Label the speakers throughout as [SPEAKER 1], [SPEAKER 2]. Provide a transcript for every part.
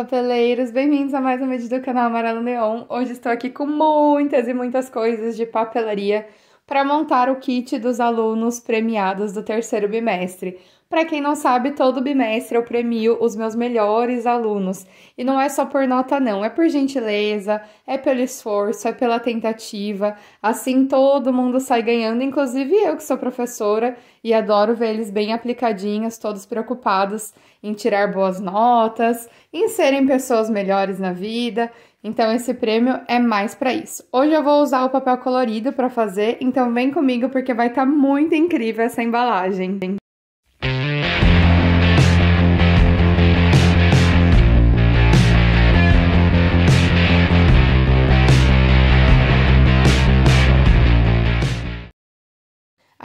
[SPEAKER 1] papeleiros! Bem-vindos a mais um vídeo do canal Amarelo Neon. Hoje estou aqui com muitas e muitas coisas de papelaria para montar o kit dos alunos premiados do terceiro bimestre. Para quem não sabe, todo bimestre eu premio os meus melhores alunos. E não é só por nota, não, é por gentileza, é pelo esforço, é pela tentativa. Assim todo mundo sai ganhando, inclusive eu que sou professora e adoro ver eles bem aplicadinhos, todos preocupados em tirar boas notas, em serem pessoas melhores na vida. Então esse prêmio é mais para isso. Hoje eu vou usar o papel colorido para fazer, então vem comigo porque vai estar tá muito incrível essa embalagem.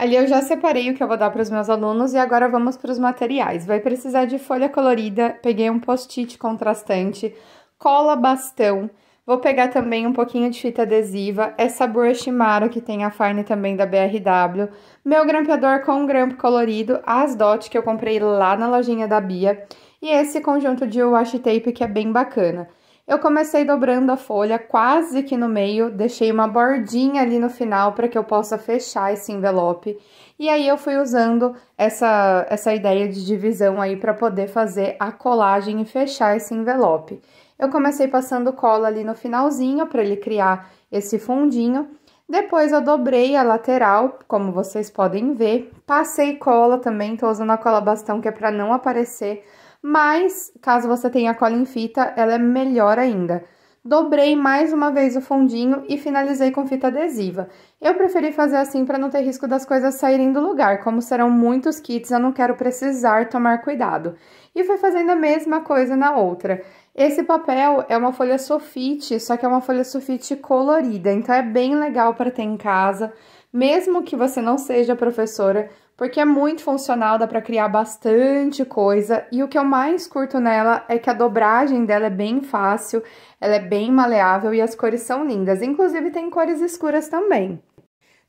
[SPEAKER 1] Ali eu já separei o que eu vou dar para os meus alunos e agora vamos para os materiais. Vai precisar de folha colorida, peguei um post-it contrastante, cola bastão, vou pegar também um pouquinho de fita adesiva, essa brush Maro que tem a Farne também da BRW, meu grampeador com grampo colorido, as dot que eu comprei lá na lojinha da Bia e esse conjunto de washi tape que é bem bacana. Eu comecei dobrando a folha quase que no meio, deixei uma bordinha ali no final para que eu possa fechar esse envelope. E aí eu fui usando essa, essa ideia de divisão aí para poder fazer a colagem e fechar esse envelope. Eu comecei passando cola ali no finalzinho para ele criar esse fundinho. Depois eu dobrei a lateral, como vocês podem ver. Passei cola também, tô usando a cola bastão que é para não aparecer mas caso você tenha cola em fita, ela é melhor ainda. Dobrei mais uma vez o fundinho e finalizei com fita adesiva. Eu preferi fazer assim para não ter risco das coisas saírem do lugar, como serão muitos kits, eu não quero precisar tomar cuidado. E fui fazendo a mesma coisa na outra. Esse papel é uma folha sulfite, só que é uma folha sulfite colorida, então é bem legal para ter em casa. Mesmo que você não seja professora, porque é muito funcional, dá para criar bastante coisa. E o que eu mais curto nela é que a dobragem dela é bem fácil, ela é bem maleável e as cores são lindas. Inclusive tem cores escuras também.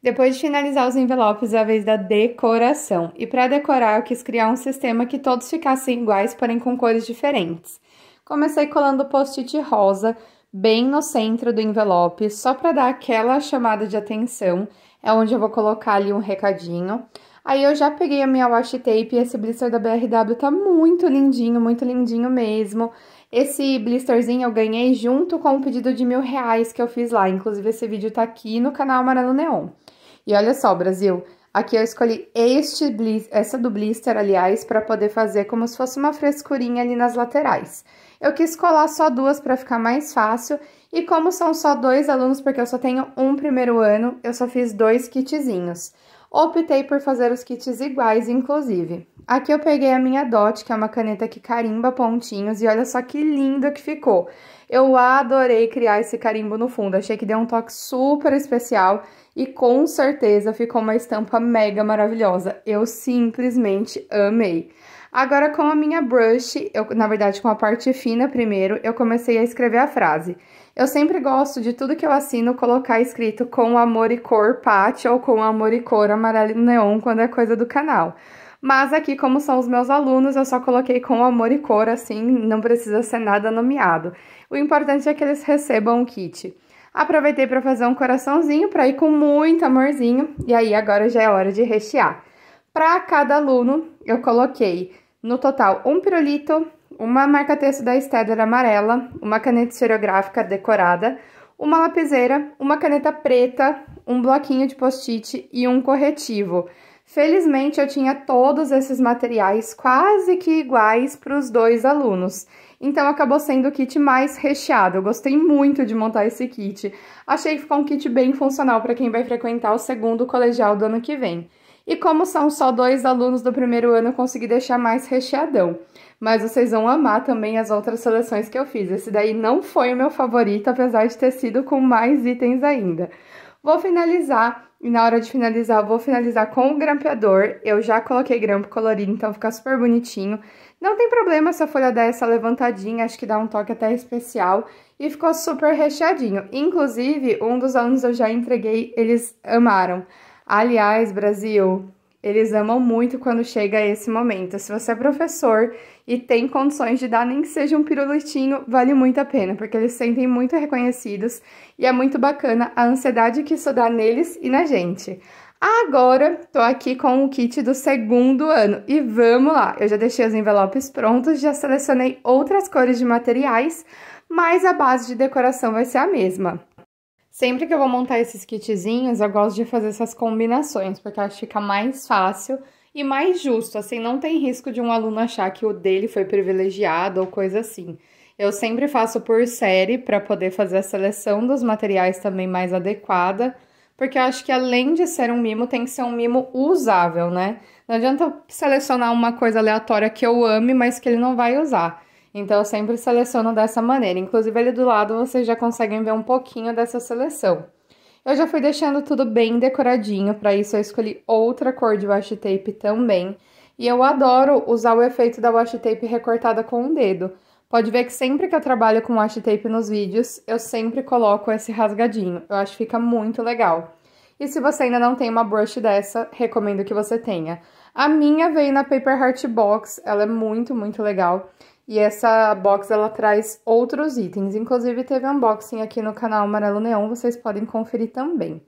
[SPEAKER 1] Depois de finalizar os envelopes, é a vez da decoração. E para decorar, eu quis criar um sistema que todos ficassem iguais, porém com cores diferentes. Comecei colando post-it rosa bem no centro do envelope, só para dar aquela chamada de atenção. É onde eu vou colocar ali um recadinho. Aí eu já peguei a minha washi tape e esse blister da BRW tá muito lindinho, muito lindinho mesmo. Esse blisterzinho eu ganhei junto com o um pedido de mil reais que eu fiz lá. Inclusive, esse vídeo tá aqui no canal Amarelo Neon. E olha só, Brasil, aqui eu escolhi este blister, essa do blister, aliás, para poder fazer como se fosse uma frescurinha ali nas laterais. Eu quis colar só duas para ficar mais fácil e como são só dois alunos, porque eu só tenho um primeiro ano, eu só fiz dois kitzinhos. Optei por fazer os kits iguais, inclusive. Aqui eu peguei a minha Dot, que é uma caneta que carimba pontinhos, e olha só que linda que ficou. Eu adorei criar esse carimbo no fundo, achei que deu um toque super especial e com certeza ficou uma estampa mega maravilhosa. Eu simplesmente amei. Agora, com a minha brush, eu, na verdade, com a parte fina primeiro, eu comecei a escrever a frase. Eu sempre gosto de tudo que eu assino colocar escrito com amor e cor pátio ou com amor e cor amarelo neon quando é coisa do canal. Mas aqui, como são os meus alunos, eu só coloquei com amor e cor, assim, não precisa ser nada nomeado. O importante é que eles recebam o kit. Aproveitei para fazer um coraçãozinho para ir com muito amorzinho, e aí agora já é hora de rechear. Para cada aluno, eu coloquei no total, um pirulito, uma marca texto da Stedler amarela, uma caneta esferográfica decorada, uma lapiseira, uma caneta preta, um bloquinho de post-it e um corretivo. Felizmente, eu tinha todos esses materiais quase que iguais para os dois alunos. Então, acabou sendo o kit mais recheado. Eu gostei muito de montar esse kit. Achei que ficou um kit bem funcional para quem vai frequentar o segundo colegial do ano que vem. E como são só dois alunos do primeiro ano, consegui deixar mais recheadão. Mas vocês vão amar também as outras seleções que eu fiz. Esse daí não foi o meu favorito, apesar de ter sido com mais itens ainda. Vou finalizar, e na hora de finalizar, vou finalizar com o grampeador. Eu já coloquei grampo colorido, então fica super bonitinho. Não tem problema se a folha der essa levantadinha, acho que dá um toque até especial. E ficou super recheadinho. Inclusive, um dos alunos eu já entreguei, eles amaram. Aliás, Brasil, eles amam muito quando chega esse momento. Se você é professor e tem condições de dar nem que seja um pirulitinho, vale muito a pena, porque eles sentem muito reconhecidos e é muito bacana a ansiedade que isso dá neles e na gente. Agora, tô aqui com o kit do segundo ano e vamos lá. Eu já deixei os envelopes prontos, já selecionei outras cores de materiais, mas a base de decoração vai ser a mesma. Sempre que eu vou montar esses kitzinhos, eu gosto de fazer essas combinações, porque acho que fica mais fácil e mais justo, assim, não tem risco de um aluno achar que o dele foi privilegiado ou coisa assim. Eu sempre faço por série para poder fazer a seleção dos materiais também mais adequada, porque eu acho que além de ser um mimo, tem que ser um mimo usável, né? Não adianta selecionar uma coisa aleatória que eu ame, mas que ele não vai usar. Então eu sempre seleciono dessa maneira. Inclusive ali do lado vocês já conseguem ver um pouquinho dessa seleção. Eu já fui deixando tudo bem decoradinho, para isso eu escolhi outra cor de washi tape também. E eu adoro usar o efeito da washi tape recortada com o dedo. Pode ver que sempre que eu trabalho com washi tape nos vídeos, eu sempre coloco esse rasgadinho. Eu acho que fica muito legal. E se você ainda não tem uma brush dessa, recomendo que você tenha. A minha veio na Paper Heart Box, ela é muito, muito legal. E essa box ela traz outros itens, inclusive teve unboxing aqui no canal Amarelo Neon, vocês podem conferir também.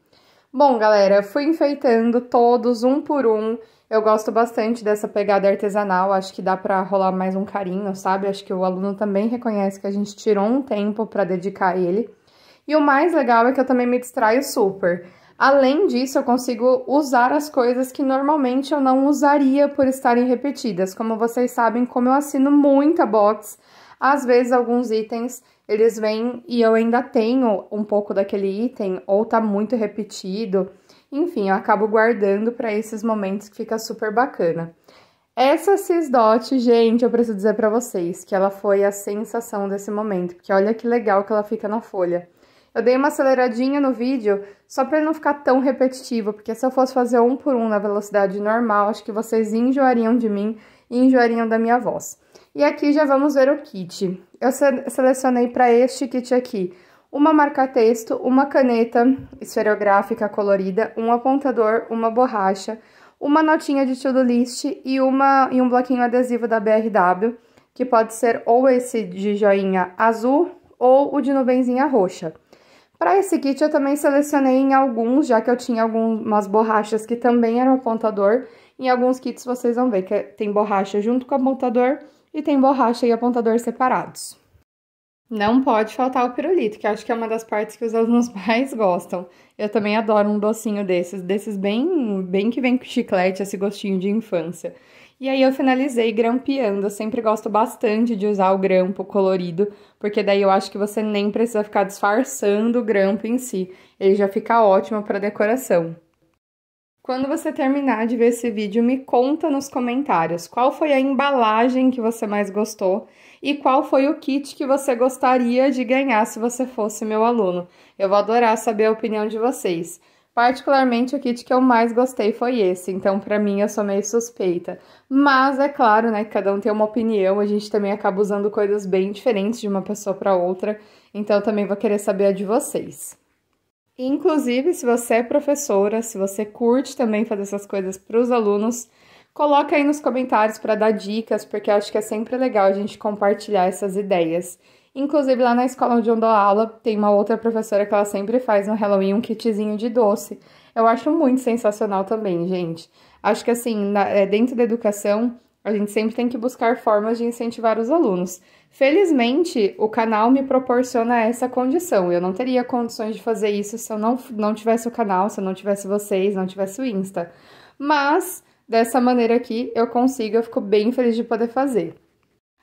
[SPEAKER 1] Bom, galera, fui enfeitando todos um por um. Eu gosto bastante dessa pegada artesanal, acho que dá para rolar mais um carinho, sabe? Acho que o aluno também reconhece que a gente tirou um tempo para dedicar ele. E o mais legal é que eu também me distraio super. Além disso, eu consigo usar as coisas que normalmente eu não usaria por estarem repetidas. Como vocês sabem, como eu assino muita box, às vezes alguns itens eles vêm e eu ainda tenho um pouco daquele item ou tá muito repetido. Enfim, eu acabo guardando para esses momentos que fica super bacana. Essa Cisdot, gente, eu preciso dizer para vocês que ela foi a sensação desse momento, porque olha que legal que ela fica na folha. Eu dei uma aceleradinha no vídeo só para não ficar tão repetitivo, porque se eu fosse fazer um por um na velocidade normal, acho que vocês enjoariam de mim e enjoariam da minha voz. E aqui já vamos ver o kit. Eu selecionei para este kit aqui uma marca-texto, uma caneta esferográfica colorida, um apontador, uma borracha, uma notinha de to-do list e, uma, e um bloquinho adesivo da BRW, que pode ser ou esse de joinha azul ou o de nuvenzinha roxa. Para esse kit eu também selecionei em alguns, já que eu tinha algumas borrachas que também eram apontador. Em alguns kits vocês vão ver que é, tem borracha junto com o apontador e tem borracha e apontador separados. Não pode faltar o pirulito, que acho que é uma das partes que os alunos mais gostam. Eu também adoro um docinho desses, desses bem, bem que vem com chiclete, esse gostinho de infância. E aí eu finalizei grampeando. Eu sempre gosto bastante de usar o grampo colorido, porque daí eu acho que você nem precisa ficar disfarçando o grampo em si. Ele já fica ótimo para decoração. Quando você terminar de ver esse vídeo, me conta nos comentários qual foi a embalagem que você mais gostou e qual foi o kit que você gostaria de ganhar se você fosse meu aluno. Eu vou adorar saber a opinião de vocês. Particularmente o kit que eu mais gostei foi esse, então para mim eu sou meio suspeita. Mas é claro, né, que cada um tem uma opinião, a gente também acaba usando coisas bem diferentes de uma pessoa para outra, então eu também vou querer saber a de vocês. Inclusive, se você é professora, se você curte também fazer essas coisas para os alunos, coloca aí nos comentários para dar dicas, porque eu acho que é sempre legal a gente compartilhar essas ideias. Inclusive, lá na escola onde eu dou aula, tem uma outra professora que ela sempre faz no Halloween um kitzinho de doce. Eu acho muito sensacional também, gente. Acho que, assim, na, é, dentro da educação, a gente sempre tem que buscar formas de incentivar os alunos. Felizmente, o canal me proporciona essa condição. Eu não teria condições de fazer isso se eu não, não tivesse o canal, se eu não tivesse vocês, não tivesse o Insta. Mas, dessa maneira aqui, eu consigo, eu fico bem feliz de poder fazer.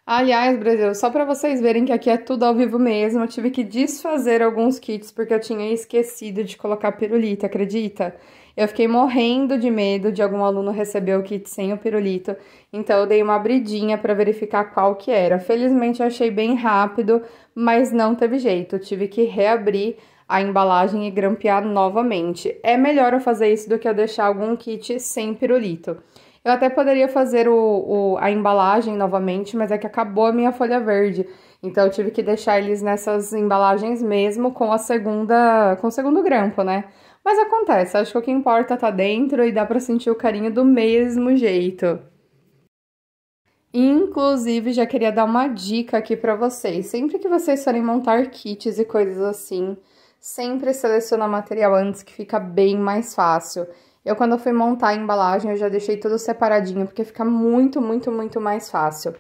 [SPEAKER 1] Aliás, Brasil, só para vocês verem que aqui é tudo ao vivo mesmo, eu tive que desfazer alguns kits porque eu tinha esquecido de colocar pirulito, acredita? Eu fiquei morrendo de medo de algum aluno receber o kit sem o pirulito, então eu dei uma abridinha para verificar qual que era. Felizmente eu achei bem rápido, mas não teve jeito, eu tive que reabrir a embalagem e grampear novamente. É melhor eu fazer isso do que eu deixar algum kit sem pirulito. Eu até poderia fazer o, o, a embalagem novamente, mas é que acabou a minha folha verde. Então eu tive que deixar eles nessas embalagens mesmo com a segunda, com o segundo grampo, né? Mas acontece, acho que o que importa tá dentro e dá para sentir o carinho do mesmo jeito. Inclusive, já queria dar uma dica aqui para vocês. Sempre que vocês forem montar kits e coisas assim, sempre seleciona material antes que fica bem mais fácil. Eu, quando fui montar a embalagem, eu já deixei tudo separadinho, porque fica muito, muito, muito mais fácil.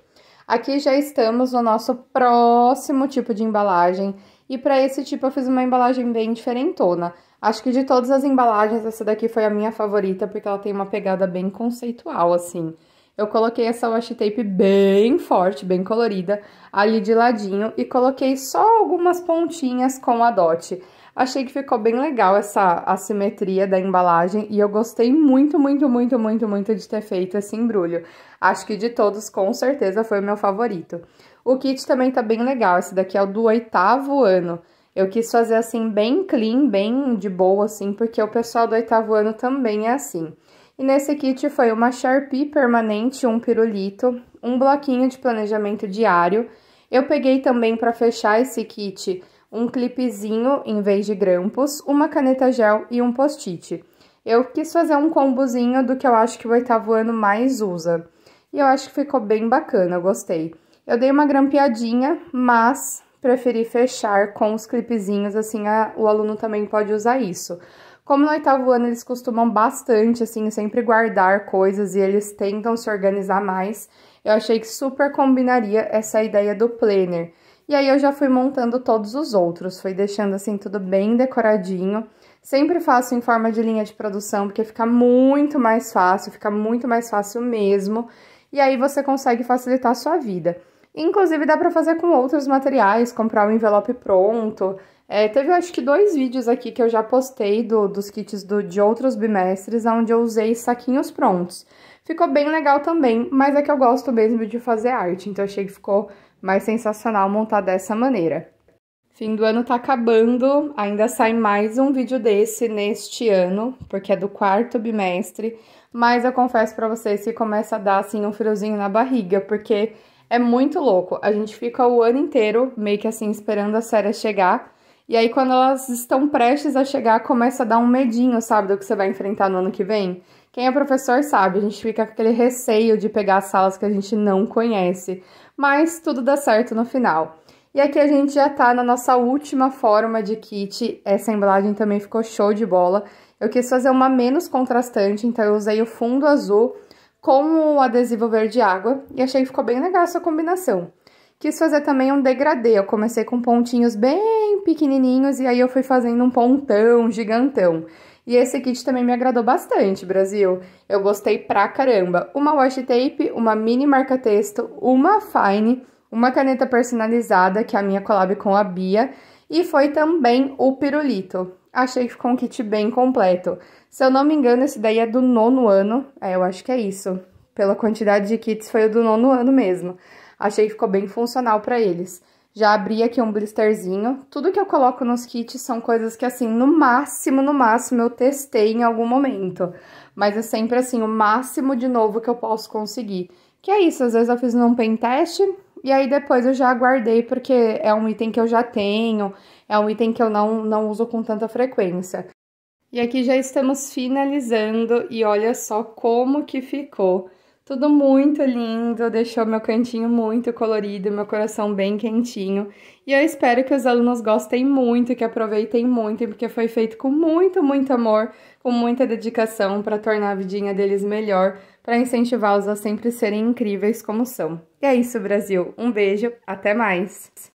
[SPEAKER 1] Aqui já estamos no nosso próximo tipo de embalagem, e para esse tipo eu fiz uma embalagem bem diferentona. Acho que de todas as embalagens, essa daqui foi a minha favorita, porque ela tem uma pegada bem conceitual, assim. Eu coloquei essa washi tape bem forte, bem colorida, ali de ladinho e coloquei só algumas pontinhas com a dot. Achei que ficou bem legal essa assimetria da embalagem e eu gostei muito, muito, muito, muito, muito de ter feito esse embrulho. Acho que de todos, com certeza, foi o meu favorito. O kit também tá bem legal, esse daqui é o do oitavo ano. Eu quis fazer assim bem clean, bem de boa assim, porque o pessoal do oitavo ano também é assim. E nesse kit foi uma Sharpie permanente, um pirulito, um bloquinho de planejamento diário. Eu peguei também para fechar esse kit um clipezinho em vez de grampos, uma caneta gel e um post-it. Eu quis fazer um combozinho do que eu acho que o oitavo ano mais usa. E eu acho que ficou bem bacana, eu gostei. Eu dei uma grampeadinha, mas preferi fechar com os clipezinhos, assim a, o aluno também pode usar isso. Como no oitavo ano eles costumam bastante, assim, sempre guardar coisas e eles tentam se organizar mais, eu achei que super combinaria essa ideia do planner. E aí eu já fui montando todos os outros, fui deixando assim tudo bem decoradinho. Sempre faço em forma de linha de produção, porque fica muito mais fácil, fica muito mais fácil mesmo. E aí você consegue facilitar a sua vida. Inclusive dá para fazer com outros materiais, comprar o um envelope pronto, é, teve, eu acho que, dois vídeos aqui que eu já postei do, dos kits do, de outros bimestres, onde eu usei saquinhos prontos. Ficou bem legal também, mas é que eu gosto mesmo de fazer arte, então achei que ficou mais sensacional montar dessa maneira. Fim do ano tá acabando, ainda sai mais um vídeo desse neste ano, porque é do quarto bimestre, mas eu confesso para vocês que começa a dar assim um friozinho na barriga, porque é muito louco. A gente fica o ano inteiro meio que assim esperando a série chegar e aí, quando elas estão prestes a chegar, começa a dar um medinho, sabe, do que você vai enfrentar no ano que vem. Quem é professor sabe, a gente fica com aquele receio de pegar salas que a gente não conhece, mas tudo dá certo no final. E aqui a gente já tá na nossa última forma de kit, essa embalagem também ficou show de bola. Eu quis fazer uma menos contrastante, então eu usei o fundo azul com o adesivo verde água e achei que ficou bem legal essa combinação. Quis fazer também um degradê. Eu comecei com pontinhos bem pequenininhos e aí eu fui fazendo um pontão gigantão. E esse kit também me agradou bastante, Brasil. Eu gostei pra caramba. Uma washi tape, uma mini marca texto, uma fine, uma caneta personalizada, que é a minha collab com a Bia, e foi também o pirulito. Achei que ficou um kit bem completo. Se eu não me engano, esse daí é do nono ano. É, eu acho que é isso. Pela quantidade de kits, foi o do nono ano mesmo. Achei que ficou bem funcional para eles. Já abri aqui um blisterzinho. Tudo que eu coloco nos kits são coisas que, assim, no máximo, no máximo, eu testei em algum momento. Mas é sempre, assim, o máximo de novo que eu posso conseguir. Que é isso, às vezes eu fiz num pen test e aí depois eu já guardei porque é um item que eu já tenho, é um item que eu não, não uso com tanta frequência. E aqui já estamos finalizando e olha só como que ficou. Tudo muito lindo, deixou meu cantinho muito colorido, meu coração bem quentinho. E eu espero que os alunos gostem muito, que aproveitem muito, porque foi feito com muito, muito amor, com muita dedicação para tornar a vidinha deles melhor, para incentivá-los a sempre serem incríveis como são. E é isso, Brasil. Um beijo, até mais!